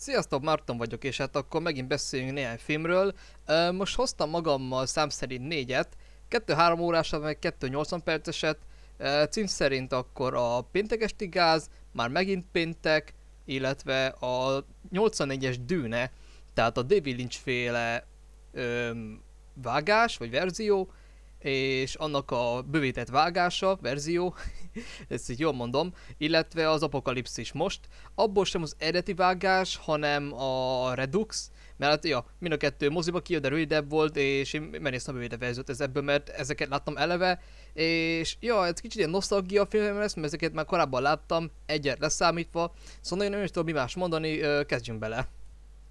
Sziasztok, Marton vagyok, és hát akkor megint beszéljünk néhány filmről. Most hoztam magammal szám szerint négyet, 2-3 órásat, meg 2-80 perceset. Cím szerint akkor a Péntek esti gáz, már megint péntek, illetve a 84-es dűne, tehát a David Lynch féle öm, vágás, vagy verzió, és annak a bővített vágása, verzió, ezt így jól mondom, illetve az apokalipszis most. Abból sem az eredeti vágás, hanem a Redux, mert hát, ja, mind a kettő moziba kijött, de rövidebb volt, és én merésztem a bővített verziót ez ebből, mert ezeket láttam eleve, és ja, ez kicsit ilyen nosztalgia film lesz, mert ezeket már korábban láttam, egyet leszámítva, szóval nagyon nem is tudom mi más mondani, kezdjünk bele.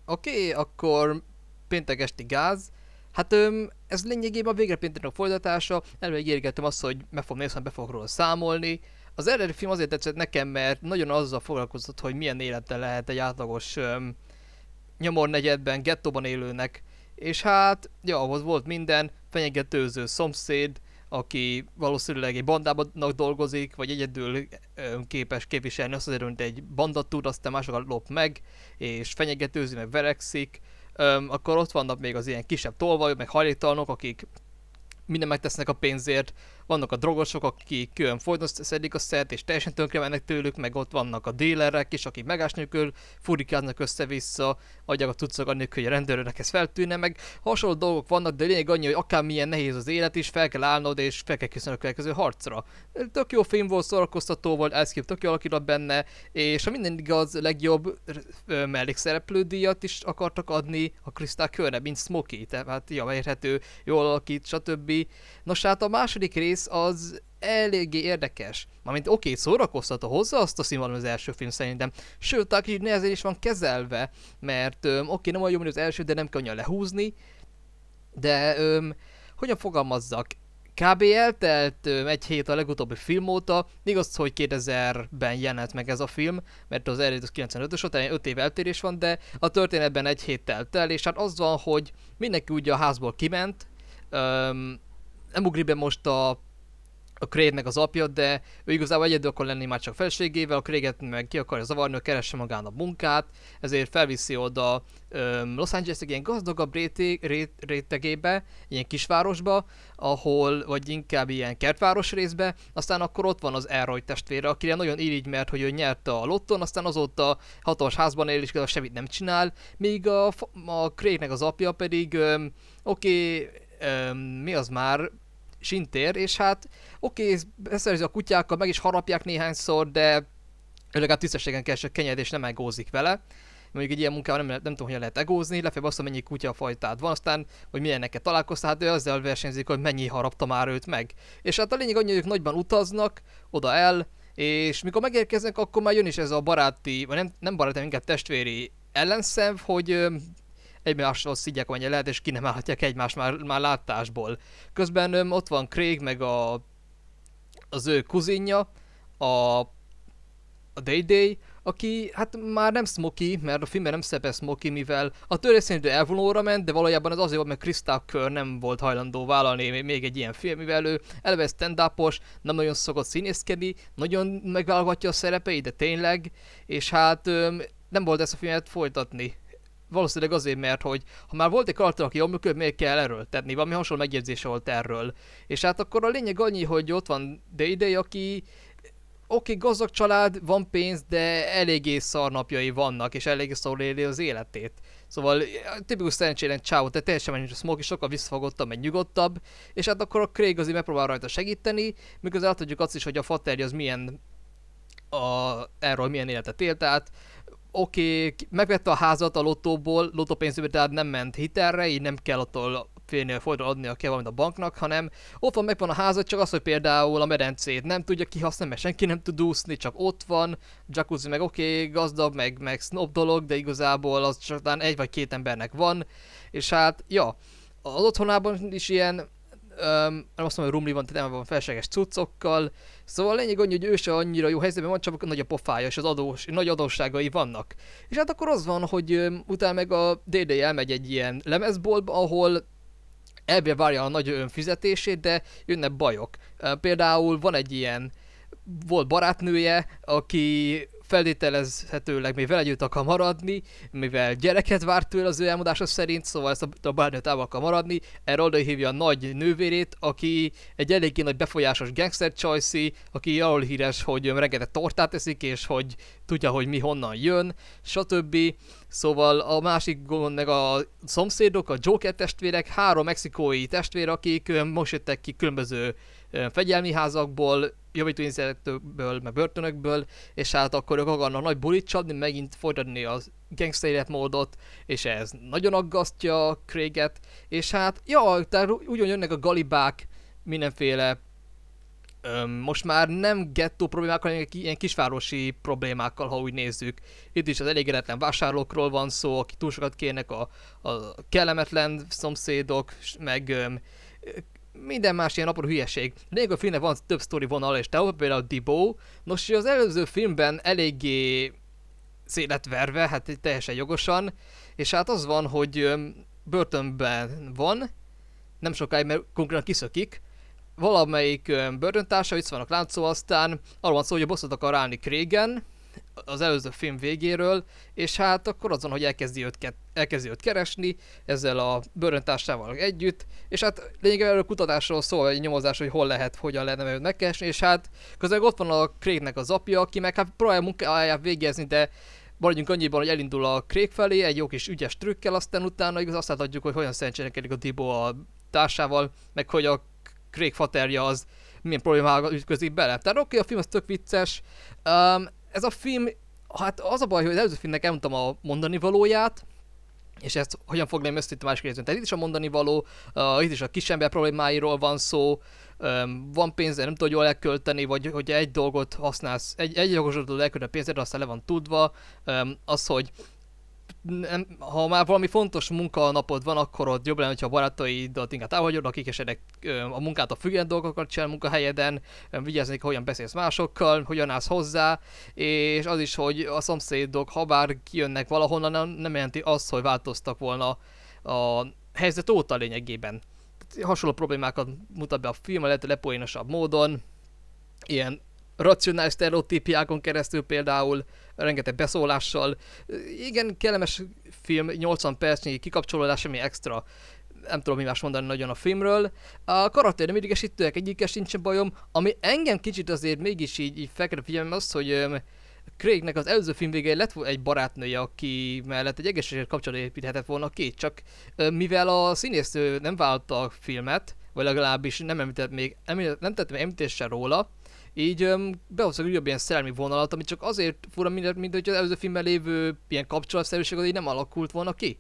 Oké, okay, akkor péntek esti gáz, Hát öm, ez lényegében a végrepéntének folytatása, előre ígérgettem azt, hogy meg fogom nézni, be fogok róla számolni. Az eredeti film azért tetszett nekem, mert nagyon azzal foglalkozott, hogy milyen élete lehet egy átlagos öm, negyedben, gettóban élőnek. És hát, ja, ahhoz volt minden, fenyegetőző szomszéd, aki valószínűleg egy bandában dolgozik, vagy egyedül képes képviselni azt azért, hogy egy banda tud, aztán másokat lop meg, és fenyegetőzi, meg verekszik, öm, akkor ott vannak még az ilyen kisebb tolvajok, meg hajléktalanok, akik minden megtesznek a pénzért, vannak a drogosok, akik külön folyton szedik a szert, és teljesen tönkre mennek tőlük, meg ott vannak a délerek is, akik megás nélkül furikáznak össze-vissza, adják a tudszak annak, hogy a rendőrnek ez feltűnne, meg hasonló dolgok vannak, de lényeg annyi, hogy akármilyen nehéz az élet is, fel kell állnod, és fel kell készülni a következő harcra. Tök jó film volt, szórakoztató volt, Elszkép tök jó alakított benne, és ha minden igaz, legjobb mellékszereplő díjat is akartak adni a Krista körre, mint Smokey, tehát ja, érhető, jól alakít, stb. Nos hát a második rész rész az eléggé érdekes. Mármint oké, okay, szórakoztató, hozza azt a színvonalat, az első film szerintem. Sőt, a kicsit nehezen is van kezelve, mert oké, okay, nem olyan jó, mint az első, de nem kell annyira lehúzni. De öm, hogyan fogalmazzak? Kb. eltelt öm, egy hét a legutóbbi film óta, igaz, hogy 2000-ben jelent meg ez a film, mert az eredet az 95-ös, ott 5 év eltérés van, de a történetben egy hét telt el, és hát az van, hogy mindenki ugye a házból kiment, öm, nem ugri be most a a Craig-nek az apja, de ő igazából egyedül akar lenni már csak feleségével, a craig meg ki akarja zavarni, hogy keresse magán a munkát, ezért felviszi oda um, Los Angeles egy ilyen gazdagabb réteg, rét, rétegébe, ilyen kisvárosba, ahol, vagy inkább ilyen kertváros részbe, aztán akkor ott van az Elroy testvére, akire nagyon irigy, mert hogy ő nyerte a lotton, aztán azóta hatalmas házban él, és a semmit nem csinál, míg a, a Craig-nek az apja pedig, um, oké, okay, um, mi az már, sintér, és hát oké, okay, beszerzi a kutyákkal, meg is harapják néhányszor, de ő legalább tisztességen keres kenyed, és nem egózik vele. Mondjuk egy ilyen munkában nem, nem tudom, hogyan lehet egózni, lefelé azt, mennyi fajtát van, aztán, hogy neked találkoztál, hát ő azzal versenyzik, hogy mennyi harapta már őt meg. És hát a lényeg annyi, hogy ők nagyban utaznak, oda el, és mikor megérkeznek, akkor már jön is ez a baráti, vagy nem, nem baráti, inkább testvéri ellenszenv, hogy egymással szidják mennyi lehet, és ki nem állhatják egymást már, már látásból. Közben öm, ott van Craig, meg a, az ő kuzinja, a, a Day Day, aki hát már nem Smoky, mert a filmben nem szerepel Smoky, mivel a törés szerint elvonóra ment, de valójában az azért volt, mert Kristál Kör nem volt hajlandó vállalni még egy ilyen film, mivel ő eleve stand nem nagyon szokott színészkedni, nagyon megválogatja a szerepeit, de tényleg, és hát nem volt ezt a filmet folytatni valószínűleg azért, mert hogy ha már volt egy karakter, aki omlott, miért kell tenni, Valami hasonló megjegyzés volt erről. És hát akkor a lényeg annyi, hogy ott van de idei, aki oké, okay, gazdag család, van pénz, de eléggé szarnapjai vannak, és eléggé szarul éli az életét. Szóval tipikus szerencsélen csávó, tehát teljesen mennyis a és sokkal visszafogottabb, meg nyugodtabb, és hát akkor a Craig azért megpróbál rajta segíteni, miközben tudjuk azt is, hogy a faterja az milyen a, erről milyen életet élt, tehát oké, okay, megvette a házat a lottóból, lottópénzőből, tehát nem ment hitelre, így nem kell attól félni, hogy folyton a kell valamit a banknak, hanem ott van, megvan a házat, csak az, hogy például a medencét nem tudja kihasználni, mert senki nem tud úszni, csak ott van, jacuzzi meg oké, okay, gazdag, meg, meg snob dolog, de igazából az csak talán egy vagy két embernek van, és hát, ja, az otthonában is ilyen, öm, nem azt mondom, hogy rumli van, nem van felséges cuccokkal, Szóval a lényeg annyi, hogy ő se annyira jó helyzetben van, csak nagy a pofája, és az adós, nagy adósságai vannak. És hát akkor az van, hogy utána meg a DD elmegy egy ilyen lemezbolba, ahol elbe várja a nagy önfizetését, de jönnek bajok. Például van egy ilyen volt barátnője, aki feltételezhetőleg még vele együtt akar maradni, mivel gyereket várt tőle az ő elmondása szerint, szóval ezt a, a bárnőt távol akar maradni, erre oda hívja a nagy nővérét, aki egy eléggé nagy befolyásos gangster csajszi, aki arról híres, hogy rengeteg tortát eszik, és hogy tudja, hogy mi honnan jön, stb. Szóval a másik gond meg a szomszédok, a Joker testvérek, három mexikói testvér, akik most jöttek ki különböző fegyelmi házakból, javítóintézetekből, meg börtönökből, és hát akkor ők akarnak nagy bulit csapni, megint folytatni az gangster életmódot, és ez nagyon aggasztja Craiget, és hát, ja, tehát ugyan jönnek a galibák, mindenféle öm, most már nem gettó problémákkal, hanem ilyen kisvárosi problémákkal, ha úgy nézzük. Itt is az elégedetlen vásárlókról van szó, akik túl sokat kérnek a, a kellemetlen szomszédok, meg öm, minden más ilyen apró hülyeség. Még a filmnek van több sztori vonal és te például Dibó. Nos, az előző filmben eléggé széletverve, hát teljesen jogosan, és hát az van, hogy börtönben van, nem sokáig, mert konkrétan kiszökik, valamelyik börtöntársa, itt vannak láncó, aztán arról van szó, hogy a bosszot akar állni Krégen, az előző film végéről, és hát akkor azon, hogy elkezdi őt, ke- elkezdi őt keresni, ezzel a bőröntársával együtt, és hát lényegében erről kutatásról szól, egy nyomozás, hogy hol lehet, hogyan lehetne őt megkeresni, és hát közben ott van a Craignek az apja, aki meg hát próbálja munkáját végezni, de maradjunk annyiban, hogy elindul a Craig felé egy jó kis ügyes trükkel, aztán utána igaz, azt láthatjuk, hogy hogyan szerencsénekedik a Dibó a társával, meg hogy a Craig faterja az milyen problémával ütközik bele. Tehát oké, okay, a film az tök vicces, um, ez a film, hát az a baj, hogy az előző filmnek elmondtam a mondani valóját, és ezt hogyan fognám össze itt a másik részben. Tehát itt is a mondani való, uh, itt is a kisember problémáiról van szó, um, van pénze, nem tudod jól elkölteni, vagy hogy egy dolgot használsz, egy, egy dolgot elkölteni a pénzed, aztán le van tudva, um, az, hogy nem, ha már valami fontos munkanapod van, akkor ott jobb lenne, hogyha a barátaidat inkább elhagyod, akik esetleg a munkát a független dolgokat csinál munkahelyeden, vigyázni, hogyan beszélsz másokkal, hogyan állsz hozzá, és az is, hogy a szomszédok, ha bár kijönnek valahonnan, nem, nem jelenti azt, hogy változtak volna a helyzet óta lényegében. Hasonló problémákat mutat be a film, a lehető lepoénosabb módon, ilyen racionális sztereotípiákon keresztül például, rengeteg beszólással. Igen, kellemes film, 80 percnyi kikapcsolódás, semmi extra nem tudom mi más mondani nagyon a filmről. A karakter nem idegesítőek, egyikes sincsen bajom. Ami engem kicsit azért mégis így, így fekete figyelmem az, hogy Craignek az előző film végén lett egy barátnője, aki mellett egy egészséges kapcsolatot építhetett volna ki, csak mivel a színésztő nem vállalta a filmet, vagy legalábbis nem említett még, említett, nem tett még említéssel róla, így öm, behoztak újabb ilyen szerelmi vonalat, ami csak azért fura, mint, mint hogy az előző filmben lévő ilyen kapcsolatszerűség az így nem alakult volna ki.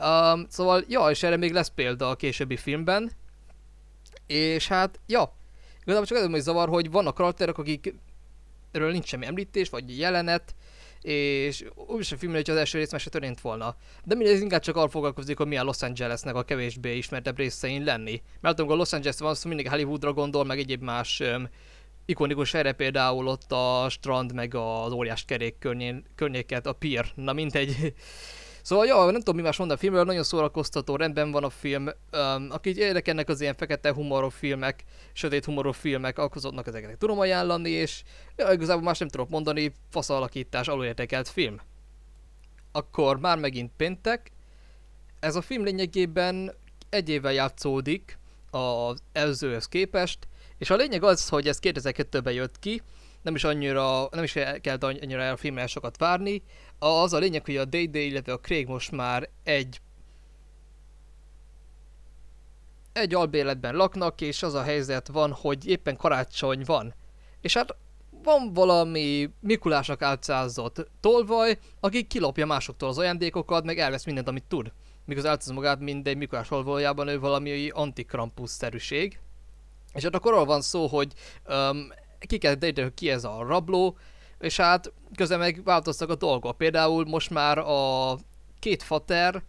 Um, szóval, ja, és erre még lesz példa a későbbi filmben. És hát, ja, igazából csak ez hogy zavar, hogy vannak karakterek, akikről nincs semmi említés, vagy jelenet, és is a filmben, hogy az első rész már se történt volna. De ez inkább csak arra foglalkozik, hogy milyen Los Angelesnek a kevésbé ismertebb részein lenni. Mert amikor Los Angeles van, szó szóval mindig Hollywoodra gondol, meg egyéb más ikonikus erre például ott a strand meg az óriás kerék környén, környéket, a pier, na egy. Szóval, ja, nem tudom, mi más mondani a filmről, nagyon szórakoztató, rendben van a film. Um, akik érdekelnek az ilyen fekete humorú filmek, sötét humorú filmek, alkozottnak ezeket tudom ajánlani, és ja, igazából más nem tudok mondani, faszalakítás alulértékelt film. Akkor már megint péntek. Ez a film lényegében egy évvel játszódik az előzőhöz képest, és a lényeg az, hogy ez 2002-ben jött ki, nem is annyira, nem is kell annyira el a filmre sokat várni. Az a lényeg, hogy a Day-Day, illetve a Craig most már egy egy albérletben laknak, és az a helyzet van, hogy éppen karácsony van. És hát van valami Mikulásnak álcázott tolvaj, aki kilopja másoktól az ajándékokat, meg elvesz mindent, amit tud. Miközben az álcáz magát minden Mikulás holvaljában ő valami antikrampusz-szerűség. És ott akkor arról van szó, hogy um, ki kell dejteni, hogy ki ez a rabló, és hát közben meg változtak a dolgok. Például most már a két fater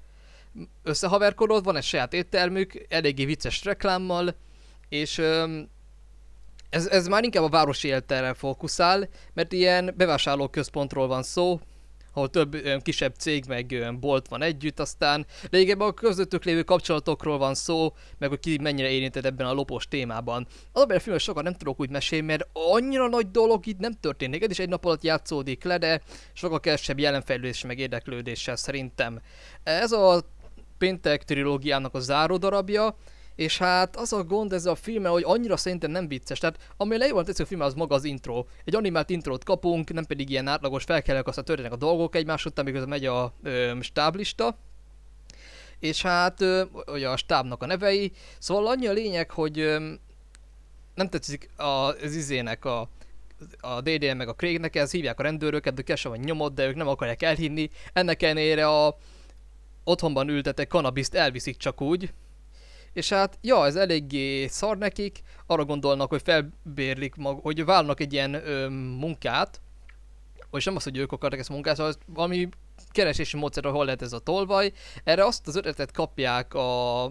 összehaverkodott, van egy saját éttermük, eléggé vicces reklámmal, és um, ez, ez már inkább a városi életre fókuszál, mert ilyen bevásárlóközpontról van szó, ahol több kisebb cég meg bolt van együtt, aztán lényegében a közöttük lévő kapcsolatokról van szó, meg hogy ki mennyire érintett ebben a lopos témában. Az a hogy sokan nem tudok úgy mesélni, mert annyira nagy dolog itt nem történik, ez is egy nap alatt játszódik le, de sokkal kevesebb jelenfejlődés meg érdeklődéssel szerintem. Ez a péntek trilógiának a záró darabja, és hát az a gond ez a filme, hogy annyira szerintem nem vicces. Tehát ami lejobban tetszik a filme, az maga az intro. Egy animált intrót kapunk, nem pedig ilyen átlagos felkelek, aztán történnek a dolgok egymás után, miközben megy a ö, stáblista. És hát ö, ugye a stábnak a nevei. Szóval annyi a lényeg, hogy ö, nem tetszik a, az izének a a DDM meg a Craignek, ez hívják a rendőröket, de kesen van nyomod, de ők nem akarják elhinni. Ennek ellenére a otthonban ültetek kanabiszt elviszik csak úgy, és hát, ja, ez eléggé szar nekik, arra gondolnak, hogy felbérlik mag, hogy válnak egy ilyen ö, munkát, és nem az, hogy ők akartak ezt munkát, hanem szóval valami keresési módszerre hol lehet ez a tolvaj. Erre azt az ötletet kapják a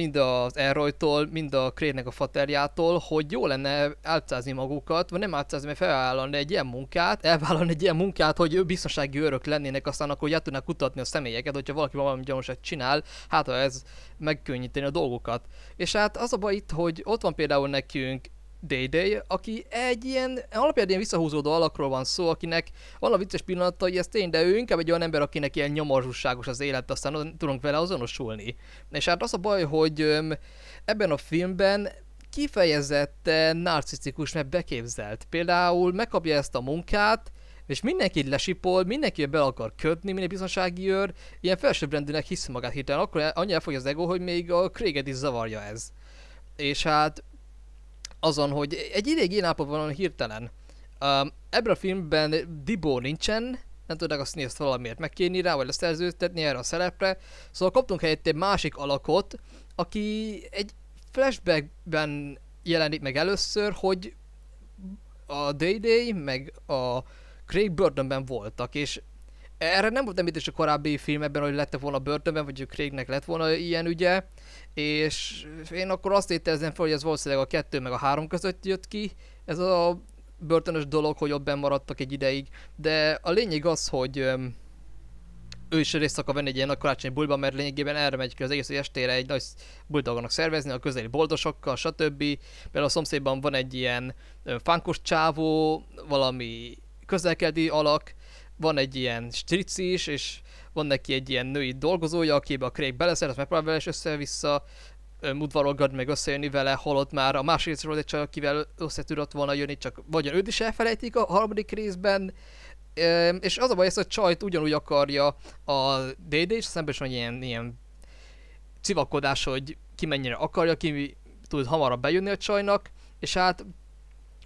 mind az Elroytól, mind a Krének a faterjától, hogy jó lenne átszázni magukat, vagy nem átszázni, mert felvállalni egy ilyen munkát, elvállalni egy ilyen munkát, hogy ő biztonsági őrök lennének, aztán akkor át tudnak kutatni a személyeket, hogyha valaki valami gyanúsat csinál, hát ha ez megkönnyíteni a dolgokat. És hát az a baj itt, hogy ott van például nekünk Day-Day, aki egy ilyen alapján visszahúzódó alakról van szó, akinek van a vicces pillanata, hogy ez tény, de ő inkább egy olyan ember, akinek ilyen nyomorzsúságos az élet, aztán tudunk vele azonosulni. És hát az a baj, hogy ebben a filmben kifejezetten narcisztikus, mert beképzelt. Például megkapja ezt a munkát, és mindenki lesipol, mindenki be akar kötni, minél biztonsági őr, ilyen felsőbbrendűnek hisz magát hirtelen, akkor annyira fogja az ego, hogy még a Kréged is zavarja ez. És hát azon, hogy egy ideig ilyen van hirtelen. Um, ebben a filmben Dibó nincsen, nem tudnak azt nézni valamiért megkérni rá, vagy a szerződtetni erre a szerepre. Szóval kaptunk helyett egy másik alakot, aki egy flashbackben jelenik meg először, hogy a Day Day meg a Craig Burdenben voltak, és erre nem volt említés a korábbi ebben, hogy lette volna börtönben, vagy Craignek lett volna ilyen ügye, és én akkor azt ételezem fel, hogy ez valószínűleg a kettő meg a három között jött ki, ez a börtönös dolog, hogy ott maradtak egy ideig, de a lényeg az, hogy öm, ő is részt akar venni egy ilyen nagy karácsonyi bulba, mert lényegében erre megy ki az egész, hogy estére egy nagy buldogonok szervezni a közeli boldosokkal, stb. Például a szomszédban van egy ilyen fánkos csávó, valami közelkedi alak, van egy ilyen strici is, és van neki egy ilyen női dolgozója, akibe a Craig beleszeret, megpróbál vele össze-vissza mudvarolgad meg összejönni vele, holott már a másik részről egy csak akivel össze tudott volna jönni, csak vagy őt is elfelejtik a harmadik részben, és az a baj, ez a csajt ugyanúgy akarja a DD, és szemben is van ilyen, ilyen civakodás, hogy ki mennyire akarja, ki tud hamarabb bejönni a csajnak, és hát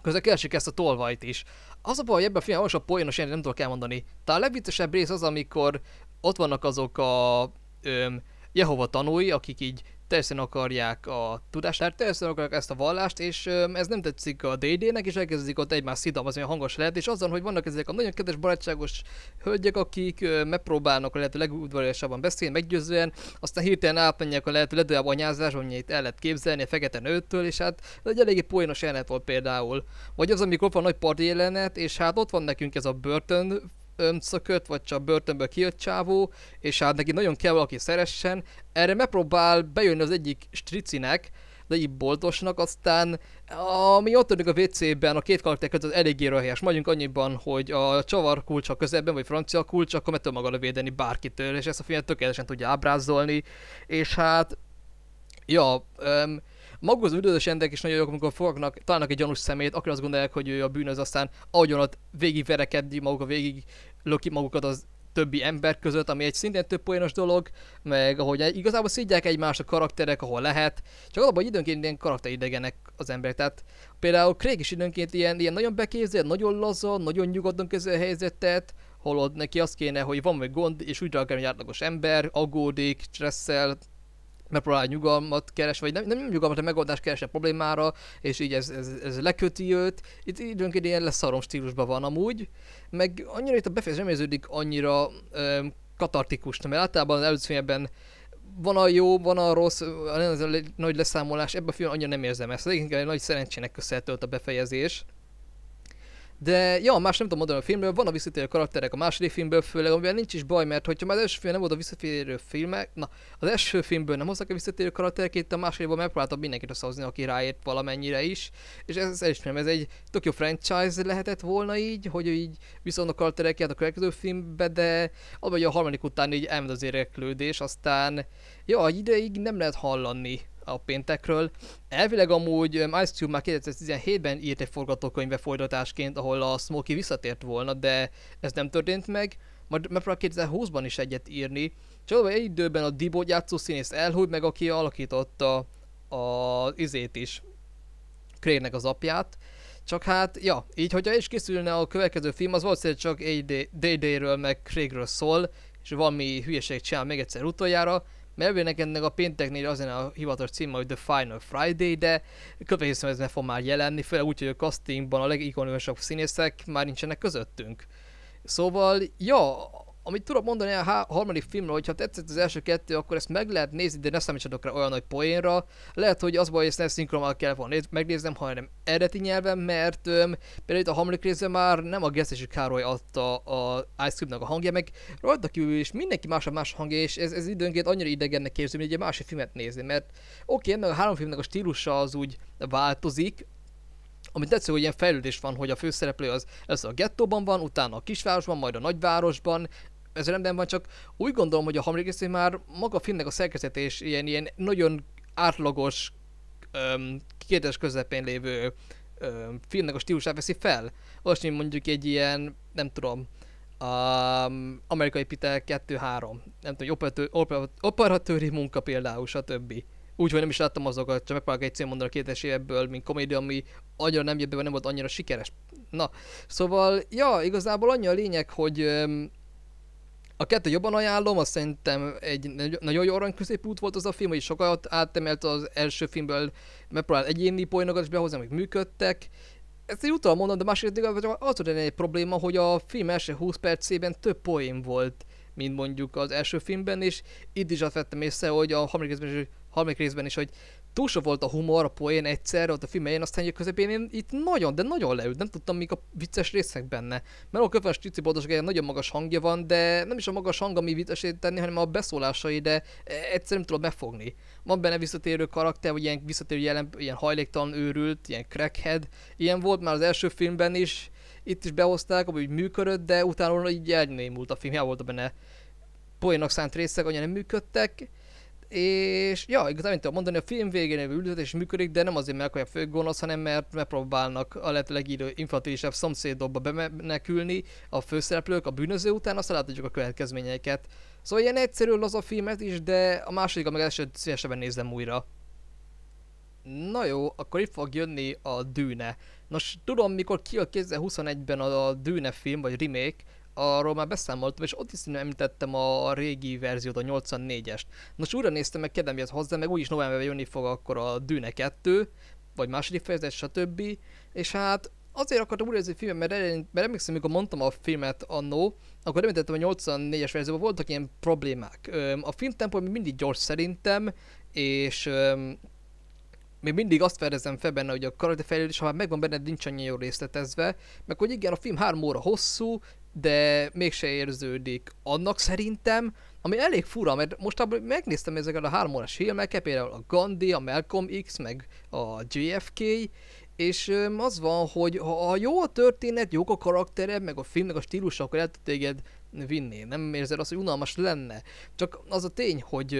közben keresik ezt a tolvajt is, az a baj, hogy ebben a filmben olyan sok poénos én nem tudok elmondani. Tehát a legvittesebb rész az, amikor ott vannak azok a öm, Jehova tanúi, akik így teljesen akarják a tehát teljesen akarják ezt a vallást, és ez nem tetszik a DD-nek, és elkezdik ott egymás szidalmazni hogy hangos lehet, és azon, hogy vannak ezek a nagyon kedves barátságos hölgyek, akik megpróbálnak a lehető legudvariasabban beszélni, meggyőzően, aztán hirtelen átmenjek a lehető ledolább anyázás, amit el lehet képzelni a fekete nőttől, és hát ez egy eléggé poénos jelenet volt például. Vagy az, amikor van nagy parti jelenet, és hát ott van nekünk ez a börtön önszökött, vagy csak börtönből kijött csávó, és hát neki nagyon kell valaki szeressen, erre megpróbál bejönni az egyik stricinek, az egyik boltosnak, aztán ami ott tűnik a WC-ben, a két karakter között az eléggé röhelyes. Mondjuk annyiban, hogy a csavar a közepben, vagy francia kulcs, akkor meg tud magad védeni bárkitől, és ezt a filmet tökéletesen tudja ábrázolni, és hát, ja, um, maguk az üldözős emberek is nagyon jók, amikor fognak, találnak egy gyanús szemét, akkor azt gondolják, hogy ő a bűnöz, aztán ahogyan ott verekedni maguk, a végig löki magukat az többi ember között, ami egy szintén több poénos dolog, meg ahogy igazából szidják egymást a karakterek, ahol lehet, csak hogy időnként ilyen karakteridegenek az emberek, tehát például Craig is időnként ilyen, ilyen nagyon beképzett, nagyon laza, nagyon nyugodtan közé a helyzetet, holod neki azt kéne, hogy van meg gond, és úgy reagál, hogy átlagos ember, aggódik, stresszel, megpróbál nyugalmat keres, vagy nem, nem nyugalmat, hanem megoldást keres a problémára, és így ez, ez, ez leköti őt. Itt időnként ilyen leszarom stílusban van amúgy, meg annyira itt a befejezés nem érződik annyira ö, katartikus, mert általában az előzőben van a jó, van a rossz, a nagy leszámolás, ebben a filmben annyira nem érzem ezt. Inkább egy nagy szerencsének köszönhető a befejezés. De ja, más nem tudom mondani a filmről, van a visszatérő karakterek a második filmből, főleg, amivel nincs is baj, mert hogyha már az első film nem volt a visszatérő filmek, na, az első filmből nem hoztak a visszatérő itt a másodikban megpróbáltam mindenkit összehozni, aki ráért valamennyire is, és ez, ez nem, ez egy tök jó franchise lehetett volna így, hogy így viszont a karakterek a következő filmbe, de abban, hogy a harmadik után így elment az éreklődés, aztán ja, egy ideig nem lehet hallani a péntekről. Elvileg amúgy um, Ice Cube már 2017-ben írt egy forgatókönyve folytatásként, ahol a Smokey visszatért volna, de ez nem történt meg. Majd megpróbál 2020-ban is egyet írni. Csak egy időben a Dibó játszó színész elhúgy meg, aki alakította a, izét is, Krének az apját. Csak hát, ja, így hogyha is készülne a következő film, az valószínűleg csak Day-Day-ről meg Craigről szól, és valami hülyeség csinál még egyszer utoljára, mert elvileg ennek a pénteknél az a hivatalos címe, hogy The Final Friday, de következő ez meg fog már jelenni, főleg úgy, hogy a castingban a legikonikusabb színészek már nincsenek közöttünk. Szóval, ja, amit tudok mondani a harmadik filmről, hogyha tetszett az első kettő, akkor ezt meg lehet nézni, de ne számítsatok rá olyan nagy poénra. Lehet, hogy az baj, hogy ezt nem szinkronál kell volna megnéznem, hanem eredeti nyelven, mert öm, például itt a harmadik részben már nem a Gesztesi Károly adta a Ice Cube-nak a hangja, meg rajta kívül is mindenki más a más hangja, és ez, ez időnként annyira idegennek képzelni, hogy egy másik filmet nézni, mert oké, okay, ennek a három filmnek a stílusa az úgy változik, amit tetsző, hogy ilyen fejlődés van, hogy a főszereplő az először a gettóban van, utána a kisvárosban, majd a nagyvárosban, ez rendben van, csak úgy gondolom, hogy a harmadik részén már maga a filmnek a szerkezetés ilyen, ilyen nagyon átlagos, öm, kérdés közepén lévő öm, filmnek a stílusát veszi fel. Olyasmi mondjuk egy ilyen, nem tudom, um, amerikai Pitel 2-3, nem tudom, operatőri, oper, munka például, stb. Úgyhogy nem is láttam azokat, csak megpróbálok egy mondani a kétes évből, mint komédia, ami annyira nem jött be, nem volt annyira sikeres. Na, szóval, ja, igazából annyi a lényeg, hogy öm, a kettő jobban ajánlom, azt szerintem egy nagyon jó arany középút volt az a film, hogy sokat átemelt az első filmből, megpróbált egyéni poénokat is behozni, amik működtek. Ezt egy utal mondom, de másrészt az lenne egy probléma, hogy a film első 20 percében több poén volt, mint mondjuk az első filmben, és itt is azt vettem észre, hogy a harmadik részben is, harmadik részben is hogy túl sok volt a humor, a poén egyszerre ott a film elején, aztán a közepén én itt nagyon, de nagyon leült, nem tudtam még a vicces részek benne. Mert a köpös Tici Boldogság nagyon magas hangja van, de nem is a magas hang, ami viccesét tenni, hanem a beszólásai, de egyszerűen nem tudod megfogni. Van benne visszatérő karakter, vagy ilyen visszatérő jelen, ilyen hajléktalan őrült, ilyen crackhead. Ilyen volt már az első filmben is, itt is behozták, hogy működött, de utána így elnémult a film, volt benne poénnak szánt részek, annyira nem működtek és ja, igazán, mint tudom mondani, a film végén egy üldözés működik, de nem azért, mert a fő gonosz, hanem mert megpróbálnak a lehető infantilisebb szomszédokba bemenekülni a főszereplők a bűnöző után, aztán látjuk a következményeiket. Szóval ilyen egyszerű az a filmet is, de a második, meg első szívesebben nézem újra. Na jó, akkor itt fog jönni a Dűne. Nos, tudom, mikor ki a 2021-ben a Dűne film, vagy remake, arról már beszámoltam, és ott is említettem a régi verziót, a 84-est. Nos, újra néztem meg, kedvem jött hozzá, meg úgyis novemberben jönni fog akkor a Dűne 2, vagy második fejezet, stb. És hát azért akartam újra a filmet, mert, mert emlékszem, amikor mondtam a filmet annó, akkor említettem, a 84-es verzióban voltak ilyen problémák. A film tempó mindig gyors szerintem, és még mindig azt fedezem fel benne, hogy a karakterfejlődés, ha már megvan benne, nincs annyira jól részletezve, meg hogy igen, a film 3 óra hosszú, de mégse érződik annak szerintem, ami elég fura, mert abban megnéztem ezeket a három filmeket, például a Gandhi, a Malcolm X, meg a JFK, és az van, hogy ha jó a történet, jó a karaktere, meg a filmnek a stílusa, akkor el tud téged vinni. Nem érzed azt, hogy unalmas lenne. Csak az a tény, hogy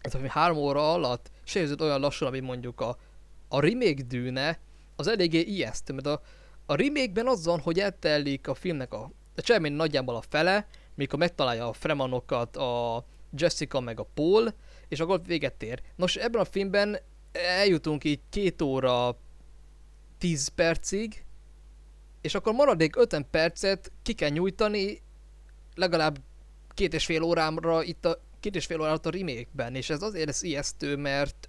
ez a három óra alatt se olyan lassan, ami mondjuk a, a remake dűne, az eléggé ijesztő, mert a, a remake az azon, hogy eltelik a filmnek a, a cselmény nagyjából a fele, mikor megtalálja a Fremanokat, a Jessica meg a Paul, és akkor véget ér. Nos, ebben a filmben eljutunk így két óra 10 percig, és akkor maradék 50 percet ki kell nyújtani legalább két és fél órámra itt a két és fél órát a remake és ez azért lesz ijesztő, mert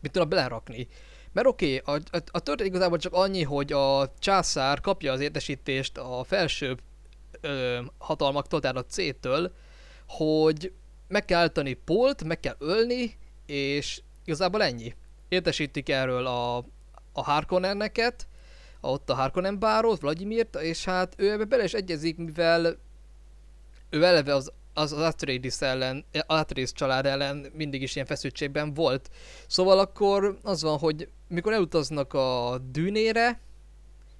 mit tudna belerakni. Mert oké, okay, a, a, a történet igazából csak annyi, hogy a császár kapja az értesítést a felsőbb ö, hatalmaktól, tehát a C-től, hogy meg kell állítani Polt, meg kell ölni, és igazából ennyi. Értesítik erről a, a Harkonnenneket, ott a Harkonnen bárót, Vladimirt, és hát ő ebbe bele is egyezik, mivel ő eleve az az, az Atreides ellen, Atreides család ellen mindig is ilyen feszültségben volt. Szóval akkor az van, hogy mikor elutaznak a dűnére,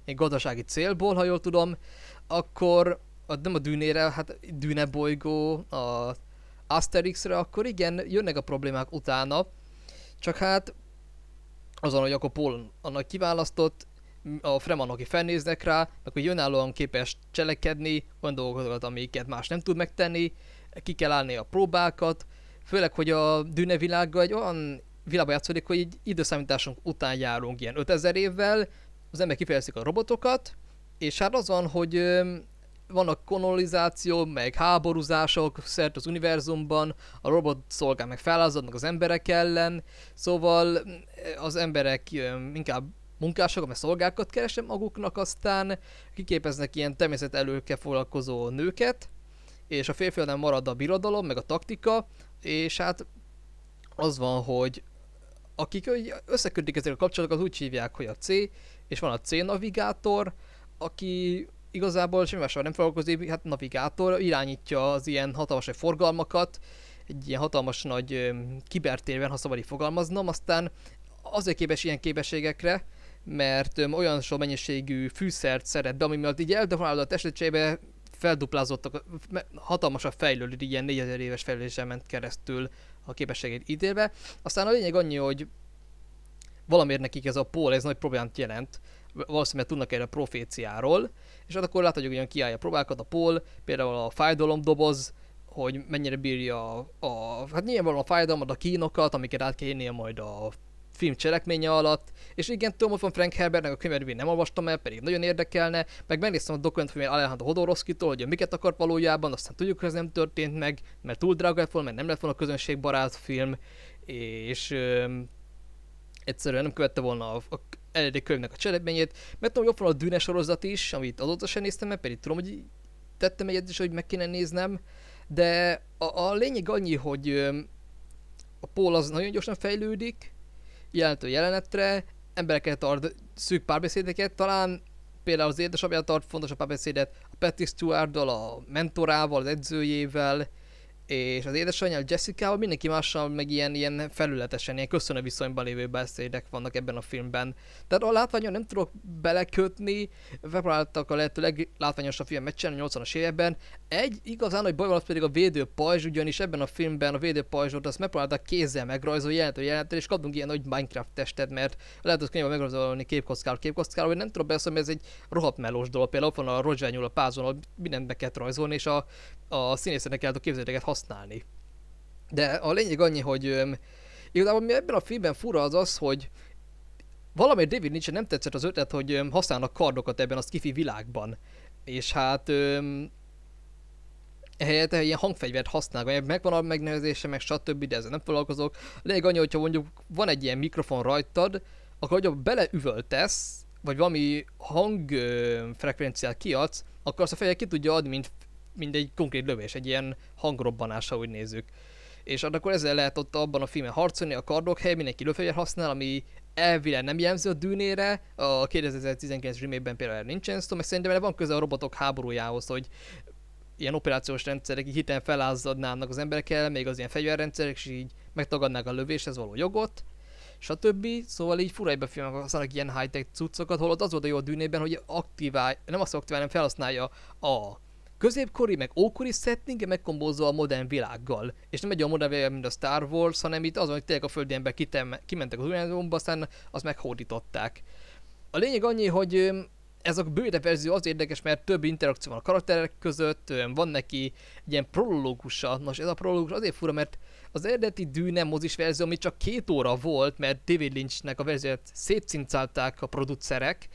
egy gazdasági célból, ha jól tudom, akkor a, nem a dűnére, hát dűne bolygó, a Asterixre, akkor igen, jönnek a problémák utána, csak hát azon, hogy akkor Paul annak kiválasztott, a fremanok felnéznek rá, meg hogy önállóan képes cselekedni olyan dolgokat, amiket más nem tud megtenni, ki kell állni a próbákat, főleg, hogy a dűne világa egy olyan világban játszódik, hogy egy időszámításunk után járunk ilyen 5000 évvel, az emberek kifejezik a robotokat, és hát az van, hogy vannak kolonizáció, meg háborúzások szert az univerzumban, a robot szolgál meg felázadnak az emberek ellen, szóval az emberek inkább munkások, mert szolgákat keresem maguknak, aztán kiképeznek ilyen természet előke foglalkozó nőket, és a nem marad a birodalom, meg a taktika, és hát az van, hogy akik összekötik ezeket a kapcsolatokat, úgy hívják, hogy a C, és van a C navigátor, aki igazából semmi másra nem foglalkozik, hát navigátor irányítja az ilyen hatalmas forgalmakat, egy ilyen hatalmas nagy kibertérben, ha szabad így fogalmaznom, aztán azért képes ilyen képességekre, mert öm, olyan sok mennyiségű fűszert szeret, be, ami miatt így a esetében felduplázottak, hatalmas a fejlődő, ilyen 4000 éves fejlődésen ment keresztül a képességét ítélve. Aztán a lényeg annyi, hogy valamiért nekik ez a pól, ez nagy problémát jelent, valószínűleg tudnak erre a proféciáról, és hát akkor láthatjuk, hogy olyan kiállja a próbákat a pól, például a doboz, hogy mennyire bírja a, a hát nyilvánvalóan a fájdalmad a kínokat, amiket át kell majd a film cselekménye alatt, és igen, tudom, ott van Frank Herbertnek a könyvet, nem olvastam el, pedig nagyon érdekelne, meg megnéztem a dokumentumfilmét Alejandro Hodorowski-tól, hogy miket akart valójában, aztán tudjuk, hogy ez nem történt meg, mert túl drága lett volna, mert nem lett volna közönségbarát film, és ö, egyszerűen nem követte volna a, a eredeti könyvnek a cselekményét, mert tudom, hogy ott van a Dűne sorozat is, amit azóta sem néztem meg, pedig tudom, hogy tettem egyet is, hogy meg kéne néznem, de a, a lényeg annyi, hogy ö, a Paul az nagyon gyorsan fejlődik, jelentő jelenetre, embereket tart szűk párbeszédeket, talán például az édesapja tart fontos a párbeszédet a Patty stewart a mentorával, az edzőjével, és az édesanyja, Jessica-val, mindenki mással, meg ilyen, ilyen felületesen, ilyen köszönő viszonyban lévő beszédek vannak ebben a filmben. Tehát a látványon nem tudok belekötni, megpróbáltak a lehető leglátványosabb film meccsen a 80-as években. Egy igazán hogy baj van, az pedig a pajzs, ugyanis ebben a filmben a pajzsot azt megpróbáltak kézzel megrajzolni jelentő jelentő, és kaptunk ilyen nagy Minecraft testet, mert lehet hogy könnyen megrajzolni képkockáról, képkockáról, hogy nem tudom beszélni, ez egy rohadt melós dolog. Például ott van a nyúl a pázon, mindent be kell rajzolni, és a a színészetnek el a képzeleteket használni. De a lényeg annyi, hogy öm, igazából mi ebben a filmben fura az az, hogy valamiért David Lynch nem tetszett az ötlet, hogy öm, használnak kardokat ebben a skifi világban. És hát öm, helyette eh, ilyen hangfegyvert használnak, megvan a megnevezése, meg stb., de ezzel nem foglalkozok. A lényeg annyi, hogyha mondjuk van egy ilyen mikrofon rajtad, akkor hogyha beleüvöltesz, vagy valami hangfrekvenciát kiadsz, akkor azt a fejed ki tudja adni, mint mint egy konkrét lövés, egy ilyen hangrobbanás, úgy nézzük. És hát akkor ezzel lehet ott abban a filmen harcolni, a kardok helyén mindenki lőfegyvert használ, ami elvileg nem jellemző a dűnére, a 2019 remake-ben például nincsen szó, szóval meg szerintem van köze a robotok háborújához, hogy ilyen operációs rendszerek így hiten felázadnának az emberekkel, még az ilyen fegyverrendszerek, és így megtagadnák a lövéshez való jogot, stb. Szóval így fura ebben filmek használnak ilyen high-tech cuccokat, holott az volt a jó a dűnében, hogy aktivál, nem azt aktivál, nem felhasználja a középkori, meg ókori setting, megkombózva a modern világgal. És nem egy olyan modern világ, mint a Star Wars, hanem itt azon, hogy tényleg a földjenbe kitem, kimentek az univerzumba, aztán azt meghódították. A lényeg annyi, hogy ez a bővített verzió az érdekes, mert több interakció van a karakterek között, van neki egy ilyen prologusa. Nos, ez a prológus azért fura, mert az eredeti Dűne mozis verzió, ami csak két óra volt, mert David Lynchnek a verziót szétszincálták a producerek,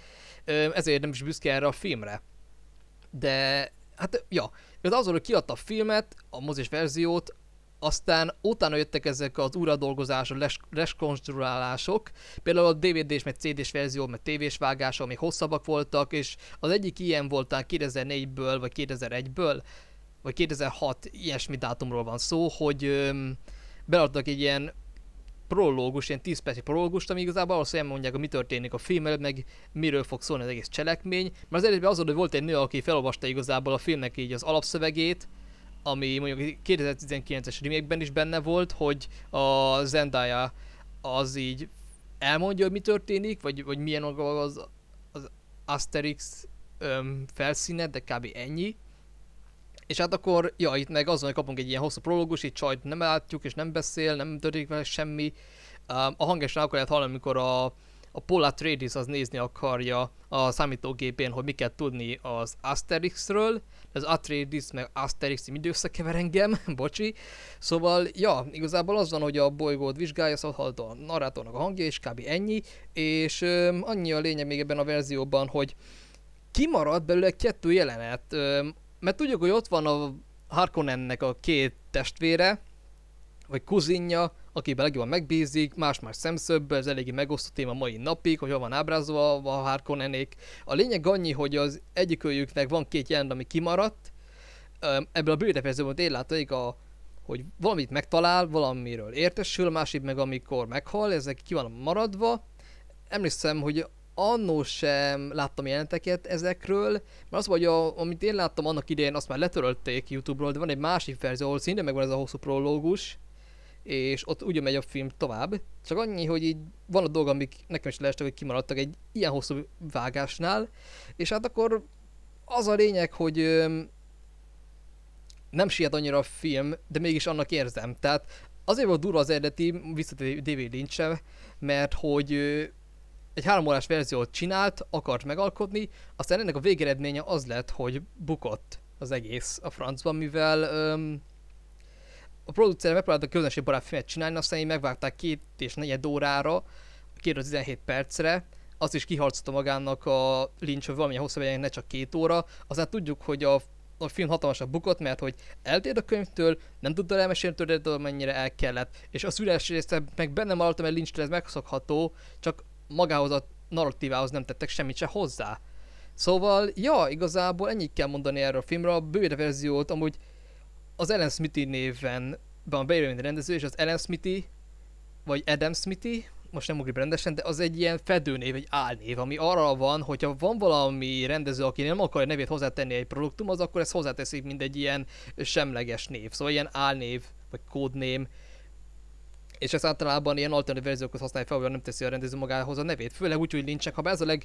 ezért nem is büszke erre a filmre. De hát ja, az azon, hogy kiadta a filmet, a mozis verziót, aztán utána jöttek ezek az újradolgozások, les- leskonstruálások, például a DVD-s, meg CD-s verzió, meg tévés vágása, ami hosszabbak voltak, és az egyik ilyen volt 2004-ből, vagy 2001-ből, vagy 2006, ilyesmi dátumról van szó, hogy beadtak egy ilyen prológus, ilyen 10 percig prológus, ami igazából ahhoz, hogy mondják, hogy mi történik a film előtt, meg miről fog szólni az egész cselekmény. Mert az eredetben az, hogy volt egy nő, aki felolvasta igazából a filmnek így az alapszövegét, ami mondjuk 2019-es remékben is benne volt, hogy a Zendaya az így elmondja, hogy mi történik, vagy, vagy milyen az, az Asterix öm, felszíne, de kb. ennyi. És hát akkor, ja, itt meg azon, hogy kapunk egy ilyen hosszú prológus, itt csajt nem látjuk, és nem beszél, nem történik vele semmi. A hangesen akkor lehet hallani, amikor a, a Paula Tradis az nézni akarja a számítógépén, hogy miket tudni az Asterixről. Az Atreides meg Asterix mind összekever engem, bocsi. Szóval, ja, igazából az van, hogy a bolygót vizsgálja, szóval a narrátornak a hangja, és kb. ennyi. És um, annyi a lényeg még ebben a verzióban, hogy kimarad belőle kettő jelenet. Um, mert tudjuk, hogy ott van a Harkonnennek a két testvére, vagy kuzinja, akiben legjobban megbízik, más-más szemszögből, ez eléggé megosztó téma mai napig, hogy hol van ábrázolva a Harkonnenék. A lényeg annyi, hogy az egyikőjüknek van két jelent, ami kimaradt, ebből a bőrtefejezőből én látaik a hogy valamit megtalál, valamiről értesül, másik meg amikor meghal, ezek ki van maradva. Emlékszem, hogy annó sem láttam jelenteket ezekről, mert az, hogy a, amit én láttam annak idején, azt már letörölték YouTube-ról, de van egy másik verzió, ahol szinte megvan ez a hosszú prológus, és ott ugye megy a film tovább, csak annyi, hogy így van a dolog, amik nekem is leestek, hogy kimaradtak egy ilyen hosszú vágásnál, és hát akkor az a lényeg, hogy nem siet annyira a film, de mégis annak érzem. Tehát azért volt durva az eredeti, visszatérő David lynch mert hogy egy órás verziót csinált, akart megalkotni, aztán ennek a végeredménye az lett, hogy bukott az egész a francban, mivel öm, a producer megpróbált a közönség barát filmet csinálni, aztán így megvágták két és negyed órára, 17 percre, azt is kiharcolta magának a lincs, hogy valamilyen hosszabb legyen, ne csak két óra. Aztán tudjuk, hogy a, a film hatalmasabb bukott, mert hogy eltér a könyvtől, nem tudta elmesélni tőled, mennyire el kellett. És a szüles része meg benne maradt, mert Lynch ez megszokható, csak magához a narratívához nem tettek semmit se hozzá. Szóval, ja, igazából ennyit kell mondani erről a filmről, a bőre verziót amúgy az Ellen Smithy néven van beírva rendező, és az Ellen Smithy, vagy Adam Smithy, most nem ugrik rendesen, de az egy ilyen fedőnév, egy álnév, ami arra van, hogyha van valami rendező, aki nem akarja nevét hozzátenni egy produktumhoz, akkor ezt hozzáteszik, mint egy ilyen semleges név. Szóval ilyen álnév, vagy kódnév, és ezt általában ilyen alternatív verziókhoz használja fel, nem teszi a rendező magához a nevét. Főleg úgy, hogy Lynch, ha ez a leg,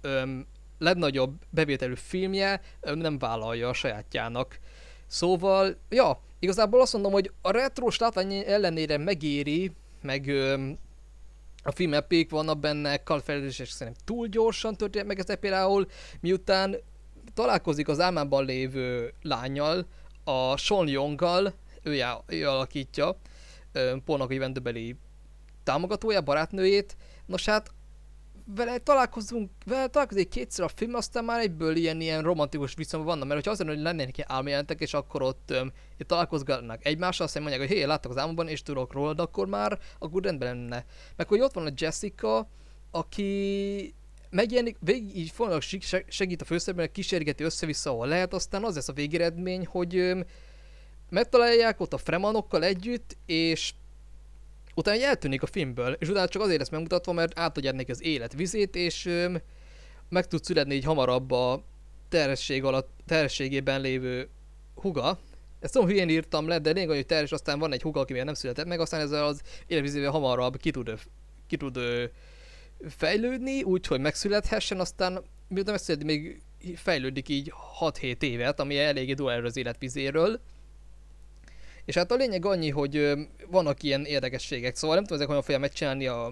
öm, legnagyobb bevételű filmje, öm, nem vállalja a sajátjának. Szóval, ja, igazából azt mondom, hogy a retrós látvány ellenére megéri, meg öm, a film epik, vannak benne és szerintem túl gyorsan történik meg ez például, miután találkozik az álmában lévő lányjal, a Sean Younggal, ő, ő alakítja, Polnak vendőbeli támogatója, barátnőjét. Nos hát vele találkozunk, vele találkozik kétszer a film, aztán már egyből ilyen, ilyen romantikus viszony vannak, mert hogyha az lenne, hogy lennének ilyen álmjelentek, és akkor ott öm, itt találkozgatnak egymással, aztán mondják, hogy hé, láttak az álmomban, és tudok rólad, akkor már, good rendben lenne. Meg hogy ott van a Jessica, aki megjelenik, végig így folyamatosan segít a főszerben, kísérgeti össze-vissza, ahol lehet, aztán az lesz a végeredmény, hogy öm, megtalálják ott a Fremanokkal együtt, és utána eltűnik a filmből, és utána csak azért lesz megmutatva, mert átadják neki az élet vizét, és öm, meg tud születni így hamarabb a terhesség alatt, terhességében lévő huga. Ezt tudom, hülyén írtam le, de lényeg, hogy terhes, aztán van egy huga, aki még nem született meg, aztán ezzel az életvizével hamarabb ki tud, ki tud fejlődni, úgyhogy megszülethessen, aztán miután megszületni, még fejlődik így 6-7 évet, ami eléggé dual az életvizéről. És hát a lényeg annyi, hogy vannak ilyen érdekességek, szóval nem tudom, ezek hogyan fogja megcsinálni a,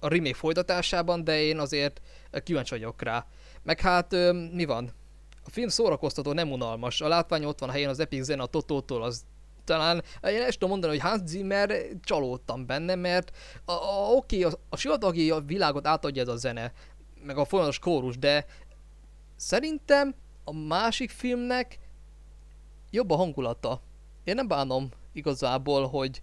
a remake folytatásában, de én azért kíváncsi vagyok rá. Meg hát mi van? A film szórakoztató, nem unalmas. A látvány ott van a helyén az Epic Zene a Totótól, az talán én ezt tudom mondani, hogy Hans Zimmer csalódtam benne, mert a, a, oké, a, a sivatagi világot átadja ez a zene, meg a folyamatos kórus, de szerintem a másik filmnek jobb a hangulata. Én nem bánom igazából, hogy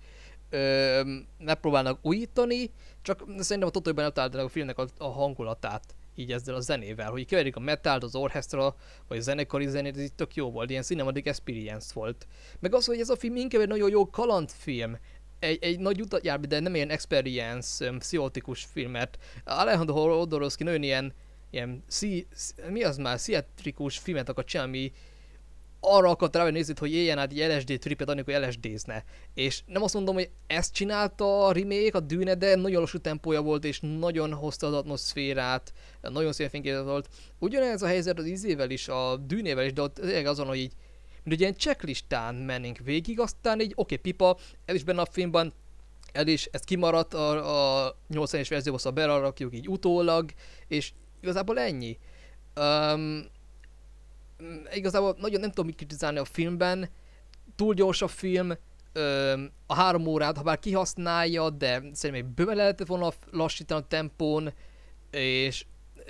ö, megpróbálnak újítani, csak szerintem a Totóban eltalálták a filmnek a, a hangulatát így ezzel a zenével, hogy keverik a metált, az orchestra, vagy a zenekari zenét, ez itt tök jó volt, ilyen cinematic experience volt. Meg az, hogy ez a film inkább egy nagyon jó kalandfilm, egy, egy nagy utat jár, de nem ilyen experience, um, pszichotikus filmet. Alejandro Hodorowski nagyon ilyen, ilyen szí, mi az már, sziatrikus filmet akar csinálni, ami arra akart hogy nézőt, hogy éljen át egy LSD tripet, amikor LSD-zne. És nem azt mondom, hogy ezt csinálta a remake, a dűne, de nagyon lassú tempója volt, és nagyon hozta az atmoszférát, nagyon szép fényképet volt. Ugyanez a helyzet az izével is, a dűnével is, de ott azon, hogy így, mint egy ilyen checklistán mennénk végig, aztán így, oké, okay, pipa, ez is benne a filmben, el is, ez kimaradt a, a 80-es verzióban, szóval berarakjuk így utólag, és igazából ennyi. Um, Mm, igazából nagyon nem tudom mit kritizálni a filmben, túl gyors a film, ö, a három órát, ha bár kihasználja, de szerintem egy bőven lehetett volna lassítani a tempón, és